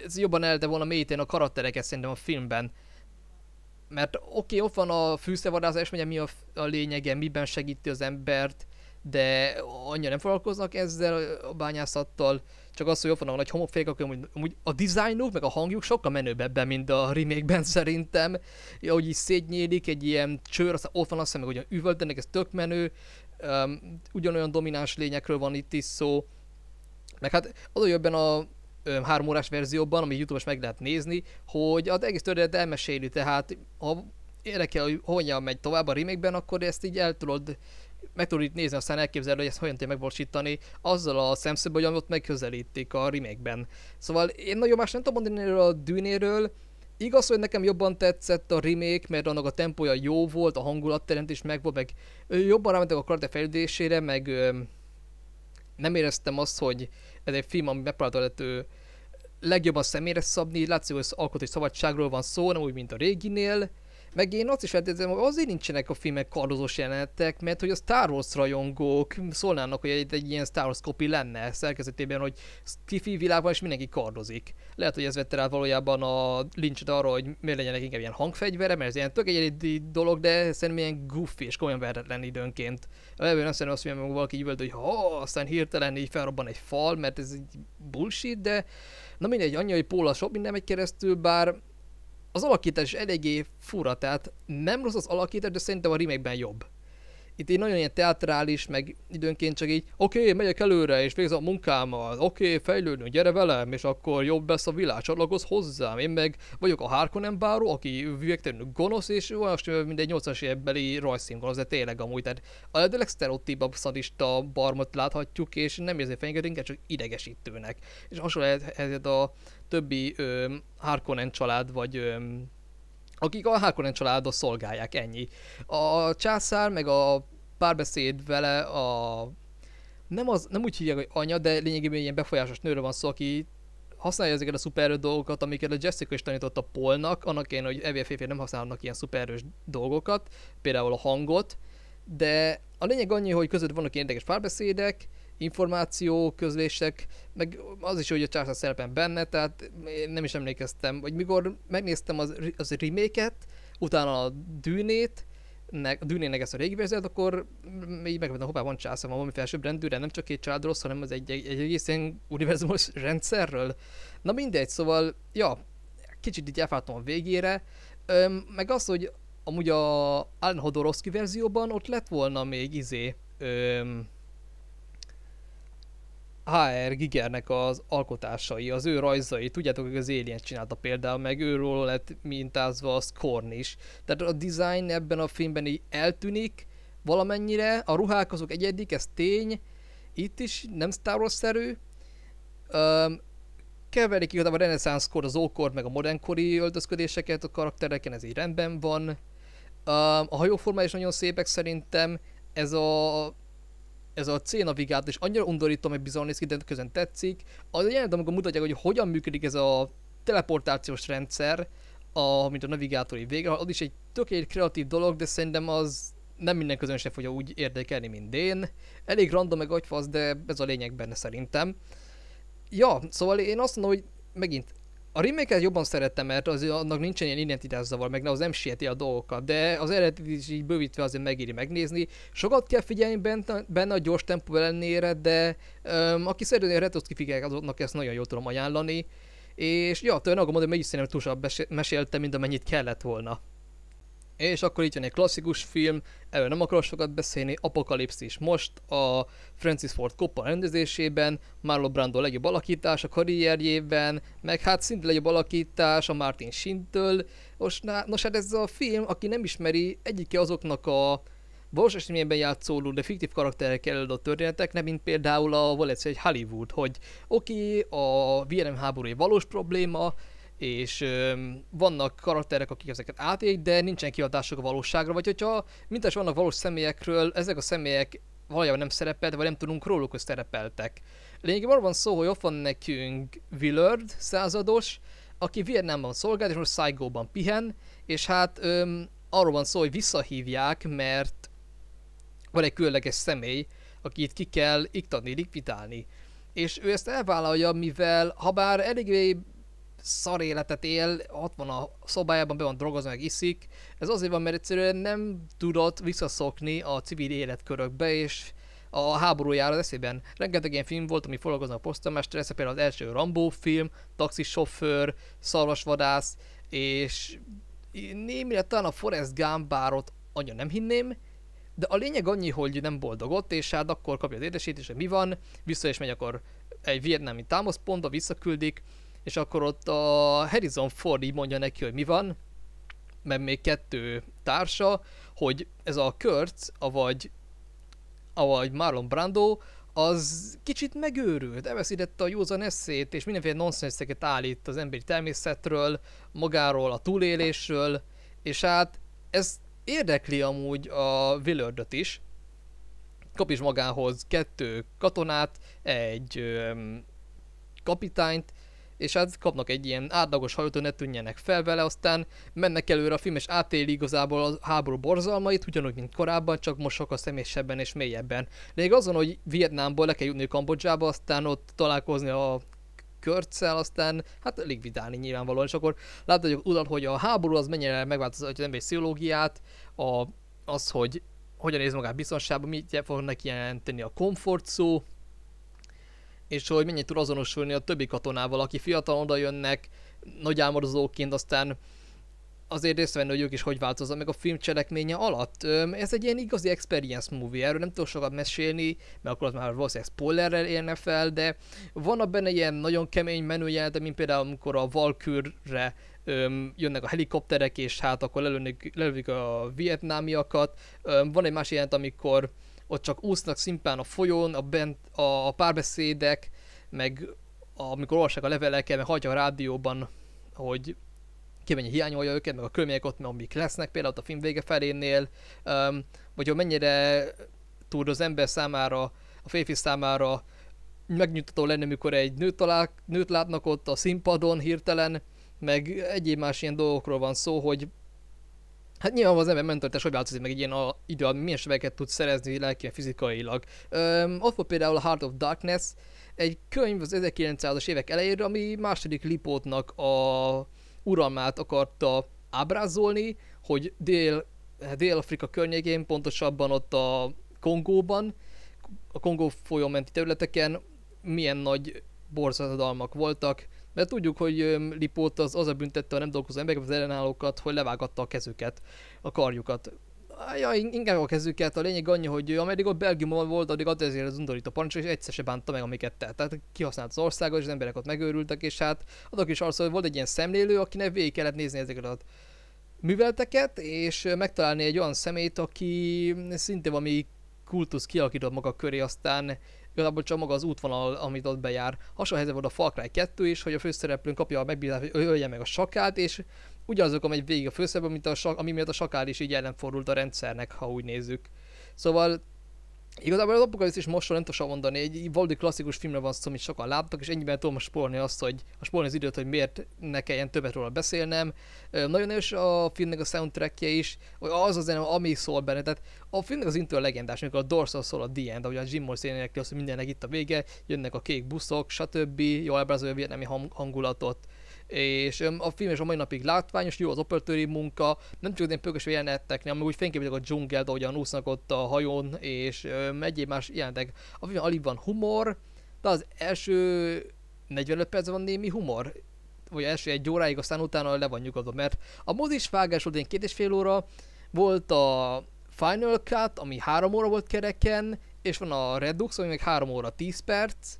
ez jobban elte volna mélyíteni a karaktereket szerintem a filmben. Mert oké, okay, ott van a fűszervadászás, mondja mi a, a lényege, miben segíti az embert, de annyira nem foglalkoznak ezzel a bányászattal, csak az, hogy ott vannak nagy akkor amúgy, amúgy a dizájnuk, meg a hangjuk sokkal menőbb ebben, mint a remake-ben szerintem. hogy így szétnyílik, egy ilyen csőr, aztán ott van azt hiszem, meg ugyan üvöltenek, ez tök menő. Um, ugyanolyan domináns lényekről van itt is szó. Meg hát az, hogy ebben a három órás verzióban, ami YouTube-os meg lehet nézni, hogy az egész történet elmeséli, tehát ha érdekel, hogy hogyan megy tovább a remake akkor ezt így el tudod meg tudod nézni, aztán elképzelni, hogy ezt hogyan tudja megborsítani azzal a szemszögből, hogy amit megközelítik a remake-ben. Szóval én nagyon más nem tudom mondani erről a dűnéről, Igaz, hogy nekem jobban tetszett a remake, mert annak a tempója jó volt, a hangulatteremtés meg volt, meg jobban rámentek a karakter fejlődésére, meg ö, nem éreztem azt, hogy ez egy film, ami megpróbálta legjobban személyre szabni, látszik, hogy az alkotói szabadságról van szó, nem úgy, mint a réginél, meg én azt is feltételezem, hogy azért nincsenek a filmek kardozós jelenetek, mert hogy a Star Wars rajongók szólnának, hogy egy, egy ilyen Star Wars kopi lenne szerkezetében, hogy kifi világban is mindenki kardozik. Lehet, hogy ez vette rá valójában a lincset arra, hogy miért legyenek inkább ilyen hangfegyvere, mert ez ilyen tök egyedi dolog, de szerintem ilyen goofy és komolyan verhetlen időnként. levő nem szerintem azt mondja, hogy valaki így hogy ha, aztán hirtelen így felrobban egy fal, mert ez egy bullshit, de na mindegy, annyi, hogy Póla sok minden megy keresztül, bár az alakítás eléggé fura, tehát nem rossz az alakítás, de szerintem a remake jobb. Itt egy nagyon ilyen teatrális, meg időnként csak így, oké, okay, megyek előre, és végzem a munkámmal, oké, okay, fejlődünk, gyere velem, és akkor jobb lesz a világ, csatlakozz hozzám. Én meg vagyok a Harkonnen báró, aki végtelenül gonosz, és olyan, mint egy 80-as évbeli rajzszín gonosz, de tényleg amúgy, tehát a lehetőleg sztereotípabb szadista barmot láthatjuk, és nem érzi fenyegetőnket, csak idegesítőnek. És hasonló helyzet a többi ö, Harkonnen család, vagy ö, akik a Harkonnen családot szolgálják, ennyi. A császár, meg a párbeszéd vele a... Nem, az, nem úgy hívják, hogy anya, de lényegében ilyen befolyásos nőről van szó, aki használja ezeket a szupererő dolgokat, amiket a Jessica is tanított a Polnak, annak én, hogy férfi nem használnak ilyen szuperős dolgokat, például a hangot, de a lényeg annyi, hogy között vannak érdekes párbeszédek, információ, közlések, meg az is, hogy a császár szerepen benne, tehát én nem is emlékeztem, hogy mikor megnéztem az, az remake utána a dűnét, ne, a dűnének ezt a régi verziót, akkor így megvettem, hoppá, van császár, van valami felsőbb rendőre, nem csak két család rossz, hanem az egy, egy, egy egész ilyen univerzumos rendszerről. Na mindegy, szóval, ja, kicsit így elfálltam a végére, Öm, meg az, hogy amúgy a Alan Hodorowski verzióban ott lett volna még izé, öm, HR Gigernek az alkotásai, az ő rajzai, tudjátok, hogy az Alien csinálta például, meg őról lett mintázva a Scorn is. Tehát a design ebben a filmben így eltűnik valamennyire, a ruhák azok egyedik, ez tény, itt is nem Star Wars-szerű, um, keverik igazából a reneszánsz kor, az ókor, meg a modernkori öltözködéseket a karaktereken, ez így rendben van. Um, a hajóforma is nagyon szépek szerintem, ez a ez a C navigátor is annyira undorító, meg bizony néz ki, de közben tetszik. Az jelent, amikor mutatják, hogy hogyan működik ez a teleportációs rendszer, a, mint a navigátori vége, az is egy tökéletes kreatív dolog, de szerintem az nem minden közönség se fogja úgy érdekelni, mint én. Elég random meg agyfasz, de ez a lényeg benne szerintem. Ja, szóval én azt mondom, hogy megint a remake jobban szerettem, mert az, annak nincsen ilyen identitászavar, meg az nem sieti a dolgokat, de az eredet is így bővítve azért megéri megnézni. Sokat kell figyelni benne, benne a gyors tempó ellenére, de um, aki szeretné a retot azoknak ezt nagyon jól tudom ajánlani. És ja, tulajdonképpen mondom, hogy meg is szerintem túlsabb meséltem, mint amennyit kellett volna. És akkor itt jön egy klasszikus film, erről nem akarok sokat beszélni, Apokalipszis most a Francis Ford Coppola rendezésében, Marlon Brando legjobb alakítás a karrierjében, meg hát szinte legjobb alakítás a Martin Shintől. Most, na, nos hát ez a film, aki nem ismeri, egyike azoknak a valós eseményben játszóló, de fiktív karakterek előadó történeteknek, mint például a Valencia egy Hollywood, hogy oké, okay, a VRM háború egy valós probléma, és ö, vannak karakterek, akik ezeket átélik, de nincsen kiadások a valóságra, vagy hogyha mintás vannak valós személyekről, ezek a személyek valójában nem szerepeltek, vagy nem tudunk róluk, hogy szerepeltek. Lényegében arról van szó, hogy ott van nekünk Willard, százados, aki Vietnámban szolgált, és most Saigóban pihen, és hát ö, arról van szó, hogy visszahívják, mert van egy különleges személy, akit ki kell iktatni, likvidálni. És ő ezt elvállalja, mivel habár eléggé szar életet él, ott van a szobájában, be van drogozva, meg iszik. Ez azért van, mert egyszerűen nem tudott visszaszokni a civil életkörökbe, és a háború jár az eszében. Rengeteg ilyen film volt, ami foglalkozna a posztamester, ez például az első Rambó film, taxisofőr, szarvasvadász, és némire talán a Forrest Gump, anya nem hinném, de a lényeg annyi, hogy nem boldogott és hát akkor kapja az édesét, és hogy mi van, vissza is megy akkor egy vietnámi támaszpontba, visszaküldik, és akkor ott a Harrison Ford így mondja neki, hogy mi van, meg még kettő társa, hogy ez a Kurt, avagy, avagy Marlon Brando, az kicsit megőrült, elveszítette a józan eszét, és mindenféle nonszenszeket állít az emberi természetről, magáról, a túlélésről, és hát ez érdekli amúgy a Willardot is. Kap is magához kettő katonát, egy öm, kapitányt, és hát kapnak egy ilyen átlagos hajót, hogy ne tűnjenek fel vele, aztán mennek előre a film, és átéli igazából a háború borzalmait, ugyanúgy, mint korábban, csak most sokkal személyesebben és mélyebben. De még azon, hogy Vietnámból le kell jutni Kambodzsába, aztán ott találkozni a körccel, aztán hát likvidálni nyilvánvalóan, és akkor látod, hogy, hogy a háború az mennyire megváltoztatja az emberi pszichológiát, a, az, hogy hogyan néz magát biztonságban, mit fog neki jelenteni a komfortzó, és hogy mennyit tud azonosulni a többi katonával, aki fiatal oda jönnek, nagy álmodozóként, aztán azért észrevenni, hogy ők is hogy változnak meg a film cselekménye alatt. Ez egy ilyen igazi experience movie, erről nem tudok sokat mesélni, mert akkor az már valószínűleg spoilerrel érne fel, de vannak benne ilyen nagyon kemény menőjelente, mint például amikor a Valkürre öm, jönnek a helikopterek, és hát akkor lelövik a vietnámiakat. Öm, van egy más jelent, amikor ott csak úsznak szimpán a folyón, a, bent, a a párbeszédek, meg amikor olvassák a leveleket, meg hagyja a rádióban, hogy ki mennyi hiányolja őket, meg a körmények ott, amik lesznek, például ott a film vége felénél, um, vagy hogy mennyire tud az ember számára, a férfi számára megnyugtató lenni, amikor egy nőt, talál, nőt látnak ott a színpadon hirtelen, meg egyéb más ilyen dolgokról van szó, hogy Hát nyilván az ember mentortás hogy változik meg egy ilyen a idő, milyen sebeket tud szerezni lelki fizikailag. Öm, ott volt például a Heart of Darkness, egy könyv az 1900-as évek elejére, ami második Lipótnak a uralmát akarta ábrázolni, hogy Dél, hát Dél-Afrika környékén, pontosabban ott a Kongóban, a Kongó folyómenti területeken milyen nagy borzadalmak voltak, mert tudjuk, hogy Lipót az az a büntette a nem dolgozó embereket, az ellenállókat, hogy levágatta a kezüket, a karjukat. Ja, inkább a kezüket, a lényeg annyi, hogy ameddig ott Belgiumban volt, addig ad ezért az undorító parancs, és egyszer se bánta meg, amiket tett. Tehát kihasznált az országot, és az emberek ott megőrültek, és hát adok is arra, hogy volt egy ilyen szemlélő, akinek végig kellett nézni ezeket a művelteket, és megtalálni egy olyan szemét, aki szintén valami kultusz kialakított maga köré, aztán Igazából csak maga az útvonal, amit ott bejár. Hasonló helyzet volt a Far Cry 2 is, hogy a főszereplőnk kapja a megbízást, hogy ölje meg a sakát, és ugyanazok egy végig a főszereplő, mint a sak, ami miatt a sakál is így ellenfordult a rendszernek, ha úgy nézzük. Szóval Igazából az apokalipszis most nem tudom mondani, egy valódi klasszikus filmre van szó, amit sokan láttak, és ennyiben tudom spórolni azt, hogy a spórolni az időt, hogy miért ne kelljen többet róla beszélnem. Nagyon erős a filmnek a soundtrackje is, hogy az az zene, ami szól benne. Tehát a filmnek az intő a legendás, amikor a Dorsa szól a The End, ahogy a Jim Morrison énekli azt, hogy mindennek itt a vége, jönnek a kék buszok, stb. Jól ábrázolja a vietnami hangulatot és a film is a mai napig látványos, jó az operatőri munka, nem csak ilyen pökös jelenetek, amúgy úgy fényképzik a dzsungelbe, ahogyan úsznak ott a hajón, és öm, egyéb más jelenetek. A film alig van humor, de az első 45 perc van némi humor, vagy első egy óráig, aztán utána le van nyugodva, mert a mozis vágás volt két és fél óra, volt a Final Cut, ami három óra volt kereken, és van a Redux, ami még három óra 10 perc,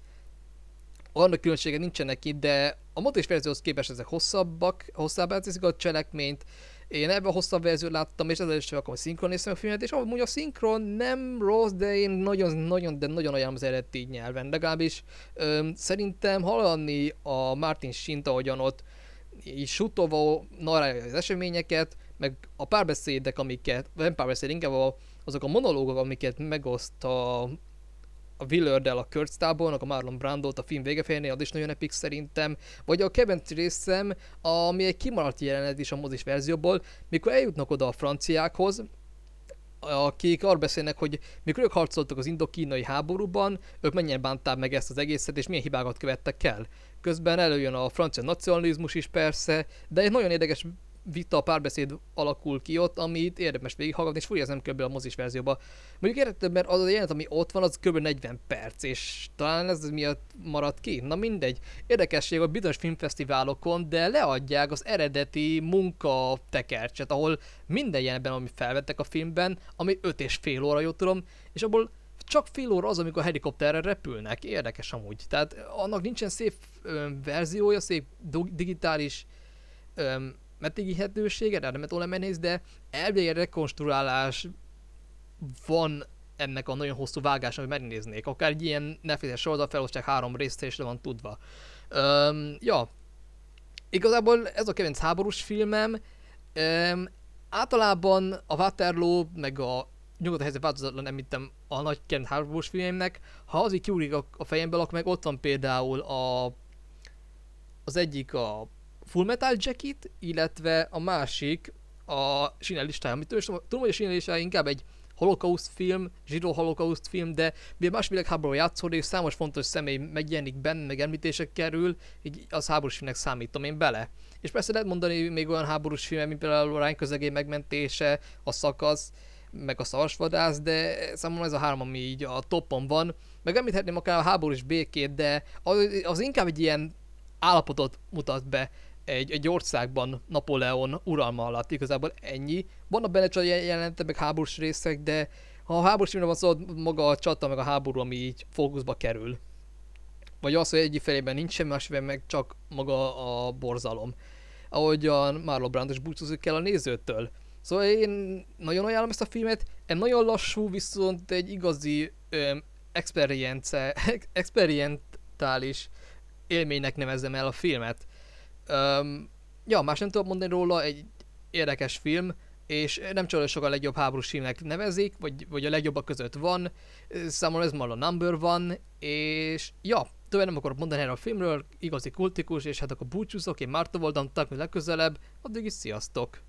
annak különbsége nincsenek itt, de a motos verzióhoz képest ezek hosszabbak, hosszabb teszik a cselekményt. Én ebben a hosszabb verziót láttam, és ezzel az első alkalom, hogy szinkron néztem a filmet, és amúgy a szinkron nem rossz, de én nagyon, nagyon, de nagyon ajánlom az eredeti nyelven. Legalábbis öm, szerintem hallani a Martin Sint, ahogyan ott így sutolva narálja az eseményeket, meg a párbeszédek, amiket, nem párbeszéd, inkább a, azok a monológok, amiket megoszt a, a Willard-del a Kurt nak a Marlon Brandot a film végefénél, az is nagyon epik szerintem, vagy a kedvenc részem, ami egy kimaradt jelenet is a mozis verzióból, mikor eljutnak oda a franciákhoz, akik arra beszélnek, hogy mikor ők harcoltak az indokínai háborúban, ők mennyien bánták meg ezt az egészet, és milyen hibákat követtek el. Közben előjön a francia nacionalizmus is persze, de egy nagyon érdekes vita, párbeszéd alakul ki ott, amit érdemes végighallgatni, és fúrja, ez nem kb. a mozis verzióba. Mondjuk értettem, mert az a jelenet, ami ott van, az kb. 40 perc, és talán ez miatt maradt ki. Na mindegy. Érdekesség, hogy bizonyos filmfesztiválokon, de leadják az eredeti munka tekercset, ahol minden jelenben, ami felvettek a filmben, ami 5 és fél óra, jól tudom, és abból csak fél óra az, amikor helikopterre repülnek. Érdekes amúgy. Tehát annak nincsen szép ö, verziója, szép digitális ö, megíghetőséget, nem tudom menész, de elvileg rekonstruálás van ennek a nagyon hosszú vágás, hogy megnéznék. Akár egy ilyen neféles sorozat felosztják három részre is le van tudva. Öm, ja, igazából ez a kedvenc háborús filmem. Öm, általában a Waterloo, meg a nyugodt helyzet változatlan említem a nagy kedvenc háborús filmnek. Ha az így kiúrik a, a fejemből, akkor meg ott van például a az egyik a Full Metal Jacket, illetve a másik a Sinel listája, amit tudom, hogy a Sinel listája inkább egy holokauszt film, zsidó holokauszt film, de a más világháború játszódik, és számos fontos személy megjelenik benne, meg említések kerül, így az háborús filmnek számítom én bele. És persze lehet mondani még olyan háborús filmek, mint például a Rány közegé megmentése, a szakasz, meg a szarasvadász, de számomra ez a három, ami így a toppon van. Meg említhetném akár a háborús békét, de az, az inkább egy ilyen állapotot mutat be egy, egy országban Napóleon uralma alatt, igazából ennyi. Vannak benne csak jelentek meg háborús részek, de ha a háborús van szó, maga a csata, meg a háború, ami így fókuszba kerül. Vagy az, hogy egyik felében nincs semmi, más meg csak maga a borzalom. Ahogy a Marlon Brandos búcsúzik el a nézőtől. Szóval én nagyon ajánlom ezt a filmet, egy nagyon lassú, viszont egy igazi öm, experience, experientális élménynek nevezem el a filmet. Um, ja, más nem tudok mondani róla, egy érdekes film, és nem csak sokan a legjobb háborús filmnek nevezik, vagy, vagy a legjobbak között van, számomra ez már a number van, és ja, többet nem akarok mondani erről a filmről, igazi kultikus, és hát akkor búcsúzok, én Márta voltam, tak legközelebb, addig is sziasztok!